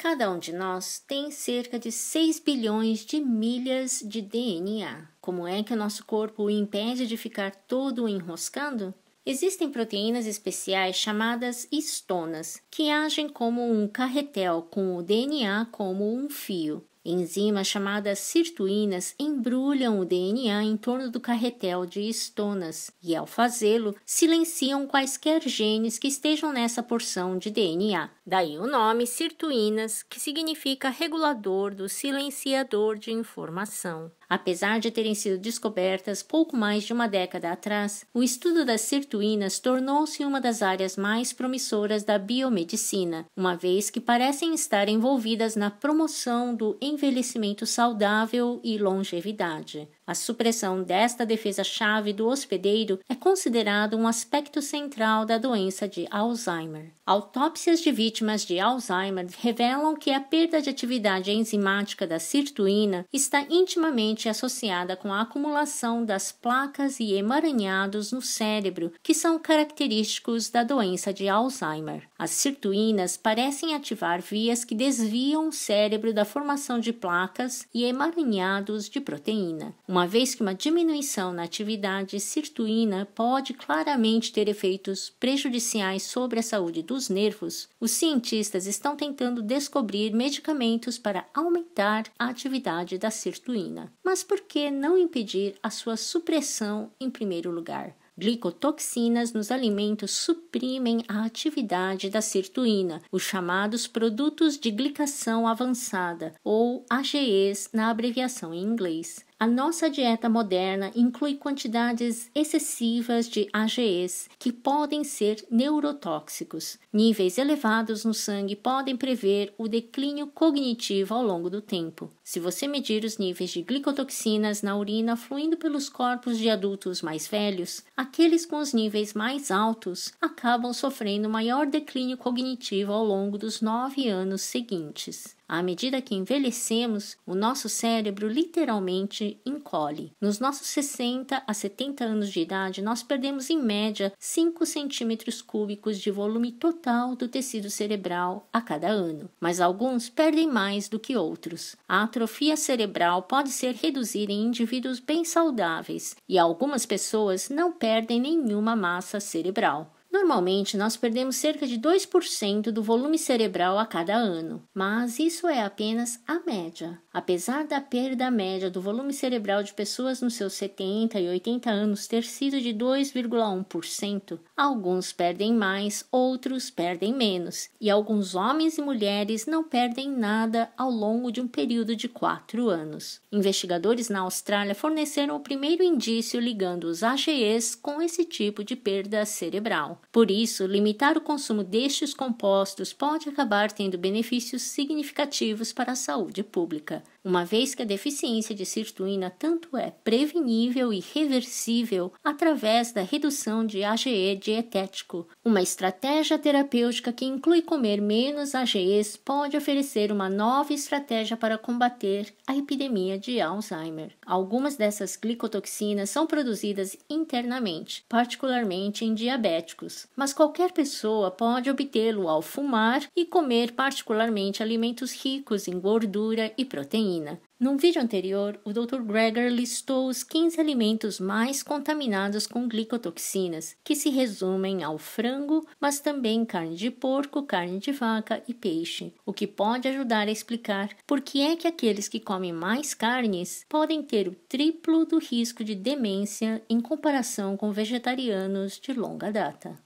Cada um de nós tem cerca de 6 bilhões de milhas de DNA. Como é que o nosso corpo o impede de ficar todo enroscando? Existem proteínas especiais chamadas histonas, que agem como um carretel com o DNA como um fio. Enzimas chamadas sirtuínas embrulham o DNA em torno do carretel de histonas e, ao fazê-lo, silenciam quaisquer genes que estejam nessa porção de DNA. Daí o nome sirtuínas, que significa regulador do silenciador de informação. Apesar de terem sido descobertas pouco mais de uma década atrás, o estudo das sirtuínas tornou-se uma das áreas mais promissoras da biomedicina, uma vez que parecem estar envolvidas na promoção do envelhecimento saudável e longevidade. A supressão desta defesa-chave do hospedeiro é considerado um aspecto central da doença de Alzheimer. Autópsias de vítimas de Alzheimer revelam que a perda de atividade enzimática da sirtuína está intimamente associada com a acumulação das placas e emaranhados no cérebro, que são característicos da doença de Alzheimer. As sirtuínas parecem ativar vias que desviam o cérebro da formação de placas e emaranhados de proteína. Uma uma vez que uma diminuição na atividade sirtuína pode claramente ter efeitos prejudiciais sobre a saúde dos nervos, os cientistas estão tentando descobrir medicamentos para aumentar a atividade da sirtuína. Mas por que não impedir a sua supressão em primeiro lugar? Glicotoxinas nos alimentos suprimem a atividade da sirtuína, os chamados produtos de glicação avançada, ou AGEs na abreviação em inglês. A nossa dieta moderna inclui quantidades excessivas de AGEs, que podem ser neurotóxicos. Níveis elevados no sangue podem prever o declínio cognitivo ao longo do tempo. Se você medir os níveis de glicotoxinas na urina fluindo pelos corpos de adultos mais velhos, aqueles com os níveis mais altos acabam sofrendo maior declínio cognitivo ao longo dos nove anos seguintes. À medida que envelhecemos, o nosso cérebro literalmente encolhe. Nos nossos 60 a 70 anos de idade, nós perdemos em média 5 centímetros cúbicos de volume total do tecido cerebral a cada ano, mas alguns perdem mais do que outros. A atrofia cerebral pode ser reduzida em indivíduos bem saudáveis e algumas pessoas não perdem nenhuma massa cerebral. Normalmente, nós perdemos cerca de 2% do volume cerebral a cada ano, mas isso é apenas a média. Apesar da perda média do volume cerebral de pessoas nos seus 70 e 80 anos ter sido de 2,1%, alguns perdem mais, outros perdem menos, e alguns homens e mulheres não perdem nada ao longo de um período de 4 anos. Investigadores na Austrália forneceram o primeiro indício ligando os AGEs com esse tipo de perda cerebral. Por isso, limitar o consumo destes compostos pode acabar tendo benefícios significativos para a saúde pública uma vez que a deficiência de sirtuína tanto é prevenível e reversível através da redução de AGE dietético. Uma estratégia terapêutica que inclui comer menos AGEs pode oferecer uma nova estratégia para combater a epidemia de Alzheimer. Algumas dessas glicotoxinas são produzidas internamente, particularmente em diabéticos, mas qualquer pessoa pode obtê-lo ao fumar e comer particularmente alimentos ricos em gordura e proteína. Num vídeo anterior, o Dr. Greger listou os 15 alimentos mais contaminados com glicotoxinas, que se resumem ao frango, mas também carne de porco, carne de vaca e peixe, o que pode ajudar a explicar por que é que aqueles que comem mais carnes podem ter o triplo do risco de demência em comparação com vegetarianos de longa data.